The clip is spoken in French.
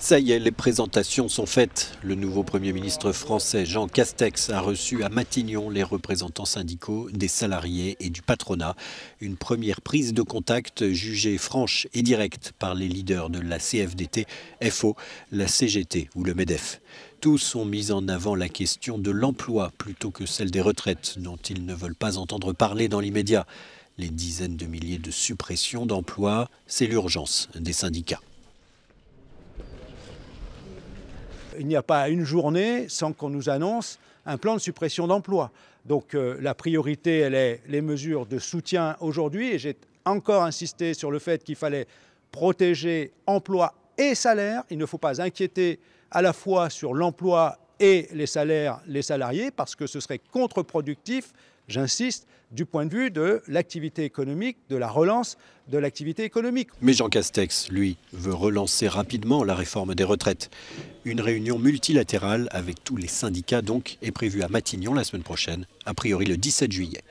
Ça y est, les présentations sont faites. Le nouveau Premier ministre français Jean Castex a reçu à Matignon les représentants syndicaux, des salariés et du patronat. Une première prise de contact jugée franche et directe par les leaders de la CFDT, FO, la CGT ou le MEDEF. Tous ont mis en avant la question de l'emploi plutôt que celle des retraites, dont ils ne veulent pas entendre parler dans l'immédiat. Les dizaines de milliers de suppressions d'emplois, c'est l'urgence des syndicats. Il n'y a pas une journée sans qu'on nous annonce un plan de suppression d'emplois. Donc euh, la priorité, elle est les mesures de soutien aujourd'hui. Et j'ai encore insisté sur le fait qu'il fallait protéger emploi et salaire. Il ne faut pas inquiéter à la fois sur l'emploi et les salaires, les salariés, parce que ce serait contre-productif, j'insiste, du point de vue de l'activité économique, de la relance de l'activité économique. Mais Jean Castex, lui, veut relancer rapidement la réforme des retraites. Une réunion multilatérale avec tous les syndicats, donc, est prévue à Matignon la semaine prochaine, a priori le 17 juillet.